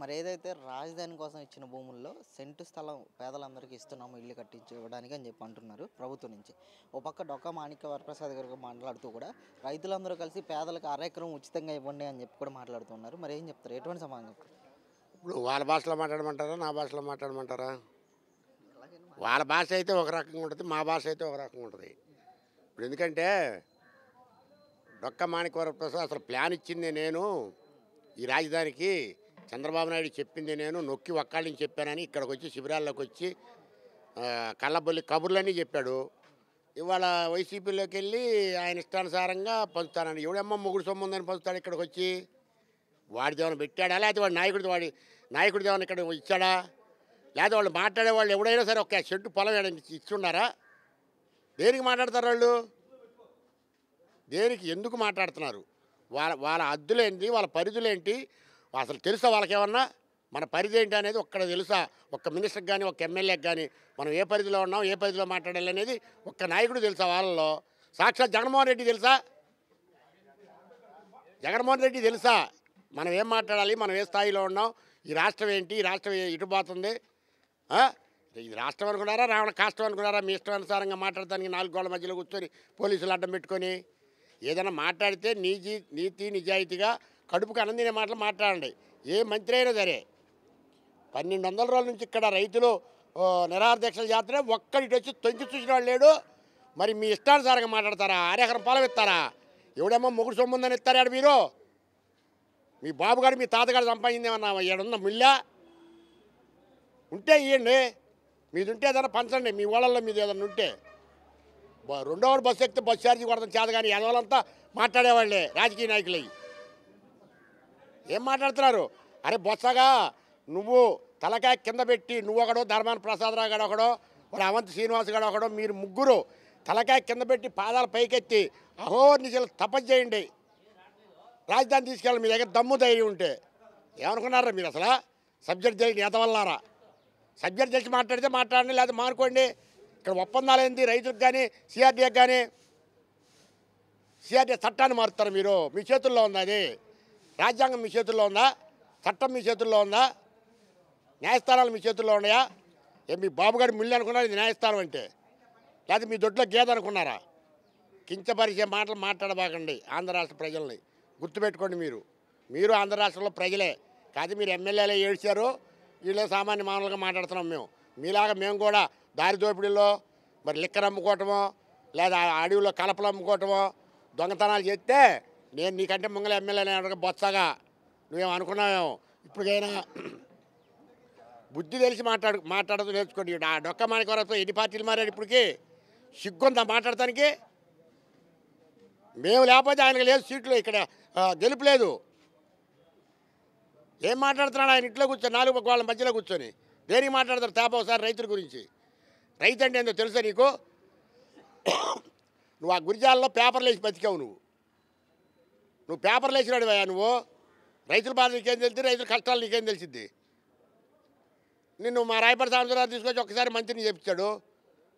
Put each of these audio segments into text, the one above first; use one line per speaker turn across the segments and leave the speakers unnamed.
మరి ఏదైతే రాజధాని కోసం ఇచ్చిన భూముల్లో సెంటు స్థలం పేదలందరికీ ఇస్తున్నాము ఇల్లు కట్టించి ఇవ్వడానికి అని చెప్పి అంటున్నారు ప్రభుత్వం నుంచి ఒక పక్క డొక్క మాణిక వరప్రసాద్ గారు మాట్లాడుతూ కూడా రైతులందరూ కలిసి పేదలకు అరెకరం ఉచితంగా ఇవ్వండి అని చెప్పి కూడా మాట్లాడుతున్నారు మరి ఏం చెప్తారు ఎటువంటి సమాధానం ఇప్పుడు వాళ్ళ భాషలో మాట్లాడమంటారా నా భాషలో మాట్లాడమంటారా వాళ్ళ భాష అయితే ఒక రకంగా ఉంటుంది మా భాష అయితే ఒక రకంగా ఉంటుంది ఇప్పుడు ఎందుకంటే డొక్క మాణిక వరప్రసాద్ అసలు ప్లాన్ ఇచ్చింది నేను ఈ రాజధానికి చంద్రబాబు నాయుడు చెప్పింది నేను నొక్కి ఒక్కళ్ళని చెప్పానని ఇక్కడికి వచ్చి శిబిరాల్లోకి వచ్చి కళ్ళబొల్లి కబుర్లని చెప్పాడు ఇవాళ వైసీపీలోకి వెళ్ళి ఆయన ఇష్టానుసారంగా పంచుతానని ఎవడమ్మ మొగుడు సొమ్ముందని పంచుతాడు ఇక్కడికి వచ్చి వాడి దేవన పెట్టాడా లేకపోతే వాడి నాయకుడు వాడి నాయకుడి దేవన ఇక్కడ ఇచ్చాడా లేదా వాళ్ళు మాట్లాడేవాళ్ళు ఎవడైనా సరే ఒక చెట్టు పొలం ఇచ్చున్నారా దేనికి మాట్లాడతారు వాళ్ళు దేనికి ఎందుకు మాట్లాడుతున్నారు వాళ్ళ వాళ్ళ అద్దులేంటి వాళ్ళ పరిధులేంటి అసలు తెలుసా వాళ్ళకేమన్నా మన పరిధి ఏంటి అనేది ఒక్కడ తెలుసా ఒక్క మినిస్టర్కి కానీ ఒక ఎమ్మెల్యేకి కానీ మనం ఏ పరిధిలో ఉన్నాం ఏ పరిధిలో మాట్లాడాలి అనేది ఒక్క నాయకుడు తెలుసా వాళ్ళలో సాక్షాత్ జగన్మోహన్ రెడ్డి తెలుసా జగన్మోహన్ రెడ్డి తెలుసా మనం ఏం మాట్లాడాలి మనం ఏ స్థాయిలో ఉన్నాం ఈ రాష్ట్రం ఏంటి ఈ రాష్ట్రం ఇటుపోతుంది ఇది రాష్ట్రం అనుకున్నారా రావణ కాష్టం అనుకున్నారా మీ అనుసారంగా మాట్లాడతానికి నాలుగు గోళ్ళ మధ్యలో కూర్చొని పోలీసులు అడ్డం పెట్టుకొని ఏదైనా మాట్లాడితే నీతి నీతి నిజాయితీగా కడుపుకు అనందిన మాటలు మాట్లాడండి ఏ మంత్రి అయినా సరే పన్నెండు వందల రోజుల నుంచి ఇక్కడ రైతులు నిరాధ్యక్షల జాతర ఒక్కడికి వచ్చి తొంగి చూసిన వాళ్ళు లేడు మరి మీ ఇష్టానుసారంగా మాట్లాడతారా ఆరేకరం పొలం ఇస్తారా ఎవడేమో మొగుడు సొమ్ముందని ఇస్తారాడు మీరు మీ బాబుగారు మీ తాతగారు సంపాదించేమన్నా ఏడున్న ముల్ల ఉంటే ఇవ్వండి మీది ఉంటే ఏదైనా పంచండి మీ ఓళ్ళల్లో మీది ఏదైనా ఉంటే రెండో బస్సు ఎక్కితే బస్సు ఛార్జీ కొడతాం చేత కానీ ఎదవాలంతా మాట్లాడేవాళ్ళే రాజకీయ నాయకులవి ఏం మాట్లాడుతున్నారు అరే బొత్సగా నువ్వు తలకాయ కింద పెట్టి నువ్వు ఒకడో ధర్మాన ప్రసాదరావు గారు ఒకడో వాడు అవంతి శ్రీనివాస్ గారు ఒకడో మీరు ముగ్గురు తలకాయ కింద పెట్టి పాదాలు పైకెత్తి అహోర్నిశలు తపస్సు చేయండి రాజధాని తీసుకెళ్ళి మీ దగ్గర దమ్ము ధైర్యం ఉంటే ఏమనుకున్నారా మీరు అసలు సబ్జెక్ట్ తెలియని వల్లారా సబ్జెక్ట్ తెలిసి మాట్లాడితే మాట్లాడండి లేదా మానుకోండి ఇక్కడ ఒప్పందాలు ఏంది రైతులకు కానీ సిఆర్డీఎక్ కానీ సిఆర్డీఎస్ చట్టాన్ని మారుతారు మీరు మీ చేతుల్లో ఉంది అది రాజ్యాంగం మీ చేతుల్లో ఉందా చట్టం మీ చేతుల్లో ఉందా న్యాయస్థానాలు మీ చేతుల్లో ఉన్నాయా ఏ మీ బాబుగారు ముళ్ళు అనుకున్నారు ఇది న్యాయస్థానం అంటే లేకపోతే మీ దొడ్లో గేద అనుకున్నారా కించపరిచే మాటలు మాట్లాడబాకండి ఆంధ్ర రాష్ట్ర ప్రజల్ని గుర్తుపెట్టుకోండి మీరు మీరు ఆంధ్ర రాష్ట్రంలో ప్రజలే కాదు మీరు ఎమ్మెల్యేలే ఏడ్చారు వీళ్ళే సామాన్య మానవులుగా మాట్లాడుతున్నాం మేము మీలాగా మేము కూడా దారి దోపిడీలో మరి లిక్కర్ అమ్ముకోవటమో లేదా అడవిలో కలపలు అమ్ముకోవటమో దొంగతనాలు చేస్తే నేను నీకంటే ముంగల ఎమ్మెల్యేనే అడగ బొత్సగా నువ్వేం అనుకున్నావేమో ఇప్పటికైనా బుద్ధి తెలిసి మాట్లాడు మాట్లాడదు నేర్చుకోండి ఆ డొక్క మాణికవరతో ఎన్ని పార్టీలు మారాడు ఇప్పటికి సిగ్గుందా మాట్లాడటానికి మేము లేకపోతే ఆయనకు లేదు సీట్లు ఇక్కడ గెలుపు లేదు ఏం మాట్లాడుతున్నాడు ఆయన ఇంట్లో కూర్చొని నాలుగు వాళ్ళ మధ్యలో కూర్చొని దేనికి మాట్లాడతారు తేప ఒకసారి రైతుల గురించి రైతు అంటే ఏందో తెలుసా నీకు నువ్వు ఆ గురిజాల్లో పేపర్లు వేసి బతికావు నువ్వు నువ్వు పేపర్లు వేసినాడువయ్యా నువ్వు రైతుల బాధ నీకేం తెలిసింది రైతుల కష్టాలు నీకేం తెలిసింది నిన్ను మా రాయపడి సాంబరావు తీసుకొచ్చి ఒకసారి మంత్రిని చెప్తాడు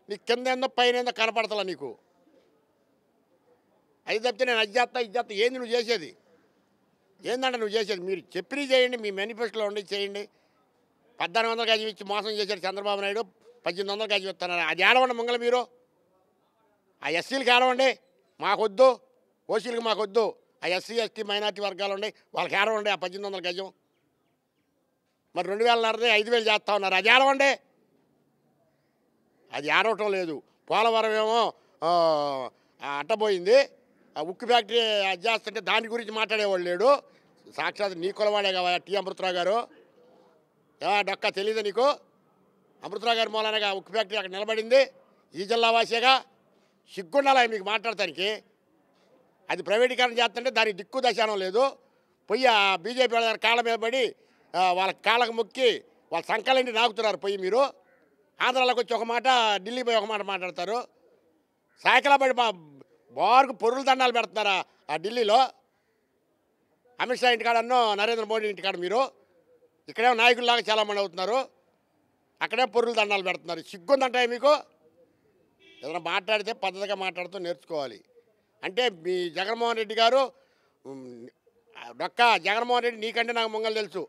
నీ కింద ఏందో పైన ఏందో కనపడతలా నీకు అది తప్పితే నేను అది చేస్తా ఇది చేస్తా ఏంది నువ్వు చేసేది ఏందంటే నువ్వు చేసేది మీరు చెప్పినవి చేయండి మీ మేనిఫెస్టోలో ఉండి చేయండి పద్నాలుగు వందల గజం ఇచ్చి మోసం చేశారు చంద్రబాబు నాయుడు పద్దెనిమిది వందల గజం ఇస్తున్నారు అది ఏడవండి మంగళ మీరు ఆ ఎస్సీలకి ఏడవండి మాకొద్దు ఓసీలకు మాకొద్దు ఆ ఎస్సీ ఎస్టీ మైనార్టీ వర్గాలు ఉండే వాళ్ళకి ఉండే ఆ పద్దెనిమిది వందల గజం మరి రెండు వేల నరదే ఐదు వేలు చేస్తా ఉన్నారు అది ఉండే అది ఏడవటం లేదు పోలవరం ఏమో అట్టబోయింది ఆ ఉక్కు ఫ్యాక్టరీ అది చేస్తుంటే దాని గురించి మాట్లాడేవాళ్ళు లేడు సాక్షాత్ నీ కొలవాడే కదా టీ అమృతరావు గారు డొక్క తెలియదు నీకు అమృతరావు గారి మూలనగా ఉక్కు ఫ్యాక్టరీ అక్కడ నిలబడింది ఈ జిల్లా వాసేగా సిగ్గుండాలి మీకు మాట్లాడతానికి అది ప్రైవేటీకరణ చేస్తుంటే దానికి దిక్కు దశానం లేదు పొయ్యి ఆ బీజేపీ వాళ్ళ కాళ్ళ మీద పడి వాళ్ళ కాళ్ళకు మొక్కి వాళ్ళ సంకలేంటి నాకుతున్నారు పొయ్యి మీరు ఆంధ్రాలోకి వచ్చి ఒక మాట ఢిల్లీ పోయి ఒక మాట మాట్లాడతారు సాయకలాబడి మా బారుకు పొరుల దండాలు పెడతారు ఆ ఢిల్లీలో అమిత్ షా ఇంటికాడన్నో నరేంద్ర మోడీ ఇంటికాడ మీరు ఇక్కడే నాయకుల్లాగా చాలామంది అవుతున్నారు అక్కడే పొరుల దండాలు పెడుతున్నారు సిగ్గుందంటాయి మీకు ఏదైనా మాట్లాడితే పద్ధతిగా మాట్లాడుతూ నేర్చుకోవాలి అంటే మీ జగన్మోహన్ రెడ్డి గారు డొక్క జగన్మోహన్ రెడ్డి నీకంటే నాకు ముంగలు తెలుసు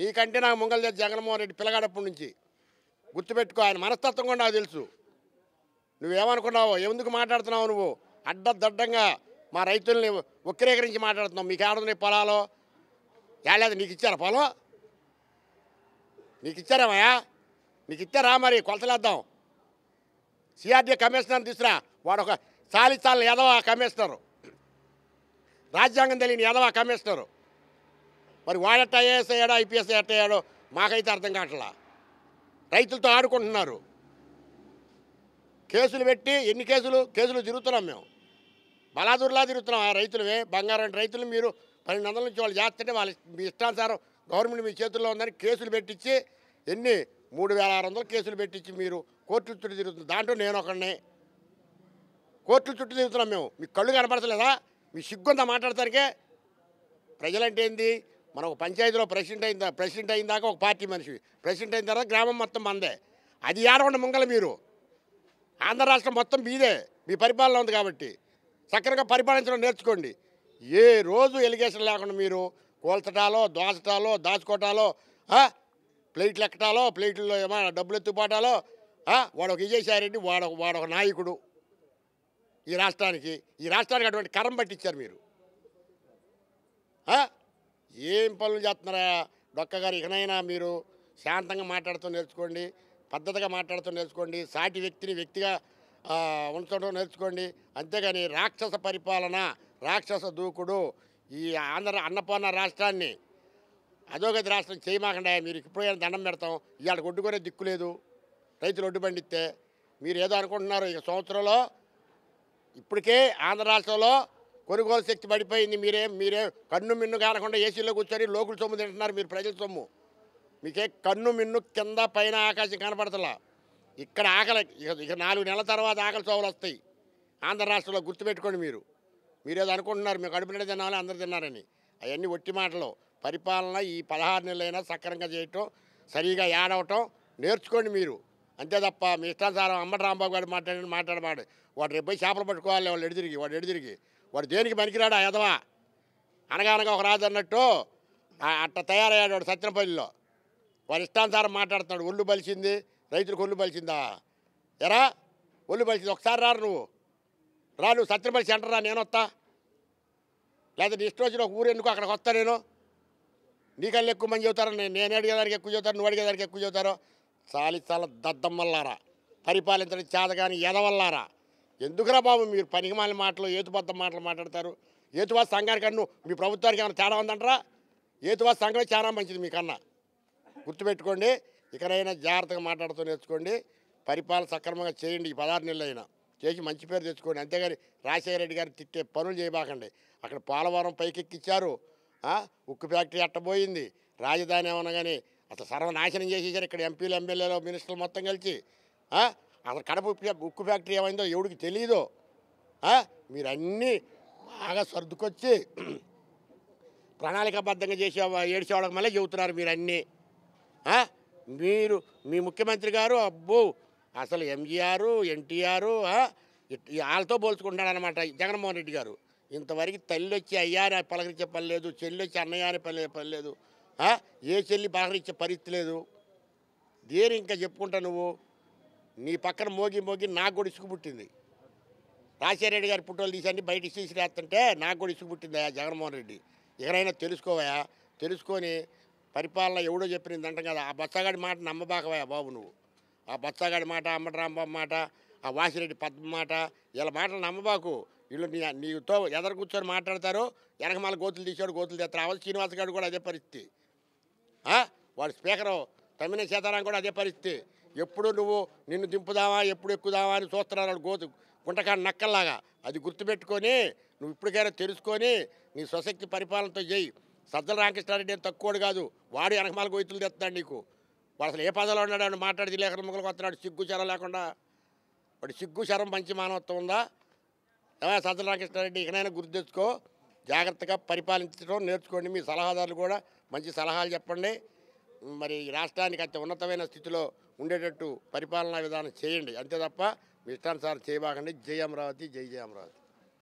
నీకంటే నాకు ముంగలు తెలుసు జగన్మోహన్ రెడ్డి పిల్లగాడప్పటి నుంచి గుర్తుపెట్టుకో ఆయన మనస్తత్వం కూడా తెలుసు నువ్వేమనుకున్నావు ఎందుకు మాట్లాడుతున్నావు నువ్వు అడ్డద్దడ్డంగా మా రైతుల్ని వక్రీకరించి మాట్లాడుతున్నావు మీకు ఆడుతున్నాయి పొలాలు ఏలేదు నీకు ఇచ్చారా పొలం నీకు ఇచ్చారామయ్యా నీకు ఇచ్చారా మరి కొలతలేద్దాం సిఆర్డీ కమిషనర్ తీసురా వాడు ఒక సాలిసాల యదవ కమిషనరు రాజ్యాంగం తెలియని యదవ కమిషనరు మరి వాడట ఐఏఎస్ అయ్యాడో ఐపీఎస్ ఎట్ట అయ్యాడో మాకైతే అర్థం కావట్లా రైతులతో ఆడుకుంటున్నారు కేసులు పెట్టి ఎన్ని కేసులు కేసులు తిరుగుతున్నాం మేము బలాదూర్లా తిరుగుతున్నాం ఆ రైతులమే బంగారం రైతులు మీరు పన్నెండు వందల నుంచి వాళ్ళు చేస్తుంటే వాళ్ళ మీ ఇష్టానుసారం గవర్నమెంట్ మీ చేతుల్లో ఉందని కేసులు పెట్టించి ఎన్ని మూడు వేల ఆరు వందల కేసులు పెట్టించి మీరు కోర్టు చుట్టూ తిరుగుతుంది దాంట్లో నేను ఒకనే కోర్టు చుట్టూ తిరుగుతున్నాం మేము మీకు కళ్ళు కనపడతలేదా మీ సిగ్గుంతా మాట్లాడతానికే ప్రజలంటే ఏంది ఒక పంచాయతీలో ప్రెసిడెంట్ అయిన ప్రెసిడెంట్ అయిన దాకా ఒక పార్టీ మనిషి ప్రెసిడెంట్ అయిన తర్వాత గ్రామం మొత్తం మందే అది ఏడకుండా ముంగల మీరు ఆంధ్ర రాష్ట్రం మొత్తం మీదే మీ పరిపాలన ఉంది కాబట్టి చక్కగా పరిపాలించడం నేర్చుకోండి ఏ రోజు ఎలిగేషన్ లేకుండా మీరు కోల్చటాలో దోచటాలో దాచుకోవటాలో ప్లేట్లు ఎక్కటాలో ప్లేట్లలో ఏమైనా డబ్బులు ఎత్తుపాటాలో వాడొక విజయసాయిరెడ్డి వాడు వాడొక నాయకుడు ఈ రాష్ట్రానికి ఈ రాష్ట్రానికి అటువంటి కరం పట్టించారు మీరు ఏం పనులు చేస్తున్నారా డొక్క గారు ఇకనైనా మీరు శాంతంగా మాట్లాడుతూ నేర్చుకోండి పద్ధతిగా మాట్లాడుతూ నేర్చుకోండి సాటి వ్యక్తిని వ్యక్తిగా ఉంచడం నేర్చుకోండి అంతేగాని రాక్షస పరిపాలన రాక్షస దూకుడు ఈ ఆంధ్ర అన్నపూర్ణ రాష్ట్రాన్ని అధోగతి రాష్ట్రం చేయమాకండా మీరు ఇప్పుడు దండం పెడతాం ఇవాళ కొట్టుకునే దిక్కు లేదు రైతులు ఒడ్డు పండిస్తే మీరు ఏదో అనుకుంటున్నారు ఇక సంవత్సరంలో ఇప్పటికే ఆంధ్ర రాష్ట్రంలో కొనుగోలు శక్తి పడిపోయింది మీరే మీరే కన్ను మిన్ను కానకుండా ఏసీలో కూర్చొని లోకుల సొమ్ము తింటున్నారు మీరు ప్రజల సొమ్ము మీకే కన్ను మిన్ను కింద పైన ఆకాశం కనపడతలా ఇక్కడ ఆకలి ఇక నాలుగు నెలల తర్వాత ఆకలి సోవలు వస్తాయి ఆంధ్ర రాష్ట్రంలో గుర్తుపెట్టుకోండి మీరు మీరేదో అనుకుంటున్నారు మీకు అడుపు నిండా తినాలి అందరు తిన్నారని అవన్నీ ఒట్టి మాటలు పరిపాలన ఈ పదహారు నెలలైనా సక్రంగా చేయటం సరిగా ఏడవటం నేర్చుకోండి మీరు అంతే తప్ప మీ ఇష్టానుసారం అమ్మటి రాంబాబు గారు మాట్లాడి మాట్లాడమాడు వాడు రేపు పోయి చేపలు పట్టుకోవాలి వాళ్ళు ఎడిదిరిగి వాడు ఎడిదిరిగి వాడు దేనికి పనికిరాడా ఎదవా అనగానగా ఒక రాజు అన్నట్టు అట్ట తయారయ్యాడు వాడు సత్యనపల్లిలో వాడు ఇష్టానుసారం మాట్లాడుతున్నాడు ఒళ్ళు బలిసింది రైతులకు ఒళ్ళు బలిసిందా ఎరా ఒళ్ళు బలిసింది ఒకసారి రారు నువ్వు రా నువ్వు సత్యనపల్లి సెంటర్ రా నేను వస్తా లేదా నీ ఇష్టం వచ్చిన ఒక ఊరు ఎందుకు అక్కడికి వస్తా నేను నీకల్ ఎక్కువ మంది చెబుతారు నేను అడిగేదానికి ఎక్కువ చెబుతారు నువ్వు అడిగేదానికి ఎక్కువ చెబుతారు చాలి చాలా దద్దం పరిపాలించడానికి పరిపాలించడం కానీ ఎదవల్లారా ఎందుకురా బాబు మీరు పనికిమాల మాటలు ఏతుబద్ధం మాటలు మాట్లాడతారు ఏతువాస సంఘానికి అన్ను మీ ప్రభుత్వానికి ఏమైనా తేడా ఉందంటారా ఏతువాస సంఘమే చాలా మంచిది మీకన్నా గుర్తుపెట్టుకోండి ఇక్కడైనా జాగ్రత్తగా మాట్లాడుతూ నేర్చుకోండి పరిపాలన సక్రమంగా చేయండి ఈ పదహారు అయినా చేసి మంచి పేరు తెచ్చుకోండి అంతేగాని రాజశేఖర రెడ్డి గారు తిట్టే పనులు చేయబాకండి అక్కడ పోలవరం పైకెక్కిచ్చారు ఉక్కు ఫ్యాక్టరీ అట్టబోయింది రాజధాని కానీ అసలు సర్వనాశనం చేసేసారు ఇక్కడ ఎంపీలు ఎమ్మెల్యేలు మినిస్టర్లు మొత్తం కలిసి అసలు కడప ఉక్కు ఫ్యాక్టరీ ఏమైందో ఎవడికి తెలియదు మీరన్నీ బాగా సర్దుకొచ్చి ప్రణాళికాబద్ధంగా చేసే ఏడిచేవాళ్ళకి మళ్ళీ చెబుతున్నారు మీరు అన్నీ మీరు మీ ముఖ్యమంత్రి గారు అబ్బో అసలు ఎంజీఆర్ ఎన్టీఆర్ వాళ్ళతో పోల్చుకుంటాడు అనమాట జగన్మోహన్ రెడ్డి గారు ఇంతవరకు తల్లి వచ్చి అయ్యా అని పలకరించే పని లేదు చెల్లి వచ్చి అన్నయ్య అని పని పని లేదు ఏ చెల్లి పలకరించే పరిస్థితి లేదు దేని ఇంకా చెప్పుకుంటా నువ్వు నీ పక్కన మోగి మోగి నాకు కూడా ఇసుకు పుట్టింది రెడ్డి గారి పుట్టలు తీసండి బయట రాస్తుంటే నాకు కూడా ఇసుకు అయ్యా జగన్మోహన్ రెడ్డి ఎవరైనా తెలుసుకోవయా తెలుసుకొని పరిపాలన ఎవడో చెప్పినది అంటాం కదా ఆ బచ్చగాడి మాట నమ్మబాకవయా బాబు నువ్వు ఆ బచ్చగాడి మాట రాంబాబు మాట ఆ వాసిరెడ్డి పద్మ మాట ఇలా మాటలు నమ్మబాకు వీళ్ళు నీ నీతో ఎదర కూర్చొని మాట్లాడతారు వెనకమాల గోతులు తీసాడు గోతులు తెస్తారు అవసరం శ్రీనివాస గారు కూడా అదే పరిస్థితి వాడు స్పీకరు తమిళ సీతారాం కూడా అదే పరిస్థితి ఎప్పుడు నువ్వు నిన్ను దింపుదావా ఎప్పుడు ఎక్కుదావా అని చూస్తున్నారు గోతు గుంటకాడ నక్కల్లాగా అది గుర్తుపెట్టుకొని నువ్వు ఇప్పటికైనా తెలుసుకొని నీ స్వశక్తి పరిపాలనతో చేయి సజ్జల రామకృష్ణారెడ్డి అని తక్కువడు కాదు వాడు వెనకమాల గోతులు తెస్తాడు నీకు వాడు అసలు ఏ పదలో ఉన్నాడు అని మాట్లాడి లేఖన ముగ్గులకు వస్తున్నాడు సిగ్గు శరం లేకుండా వాడు సిగ్గు శరం మంచి మానవత్వం ఉందా ఏమైనా సజ్జల రామకృష్ణారెడ్డి ఇకనైనా గుర్తు తెచ్చుకో జాగ్రత్తగా పరిపాలించడం నేర్చుకోండి మీ సలహాదారులు కూడా మంచి సలహాలు చెప్పండి మరి రాష్ట్రానికి అత్య ఉన్నతమైన స్థితిలో ఉండేటట్టు పరిపాలనా విధానం చేయండి అంతే తప్ప మీ ఇష్టానుసారం చేయబాకండి జై అమరావతి జై జయ అమరావతి